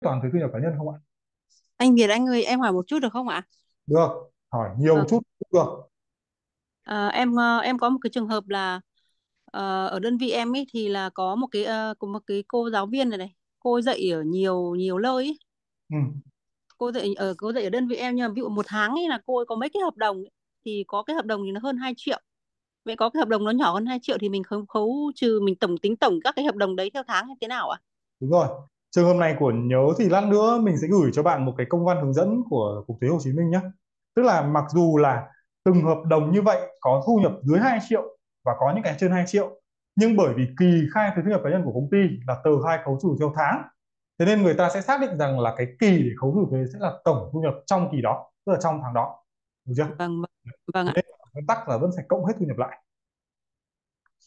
toàn thuế thu nhập cá nhân không ạ? Anh Việt anh ơi, em hỏi một chút được không ạ? Được, hỏi nhiều Vâng. chút cũng được. Ờ, em ờ, em có một cái trường hợp là ờ, ở đơn vị em ấy thì là có một cái ờ, có một cái cô giáo viên này này, cô dạy ở nhiều nhiều nơi ấy. Ừ. Cô dạy ở cô dạy ở đơn vị em nhưng mà ví dụ một tháng ấy là cô ấy có mấy cái hợp đồng ấy. Thì có cái hợp đồng thì nó hơn 2 triệu. Vậy có cái hợp đồng nó nhỏ hơn 2 triệu thì mình không khấu trừ mình tổng tính tổng các cái hợp đồng đấy theo tháng hay thế nào ạ? Đúng rồi trường hợp này của nhớ thì lát nữa mình sẽ gửi cho bạn một cái công văn hướng dẫn của cục thuế Hồ Chí Minh nhé tức là mặc dù là từng hợp đồng như vậy có thu nhập dưới 2 triệu và có những cái trên 2 triệu nhưng bởi vì kỳ khai thuế thu nhập cá nhân của công ty là từ hai khấu trừ theo tháng thế nên người ta sẽ xác định rằng là cái kỳ để khấu trừ thuế sẽ là tổng thu nhập trong kỳ đó tức là trong tháng đó được chưa vâng vâng, vâng ạ nguyên tắc là vẫn phải cộng hết thu nhập lại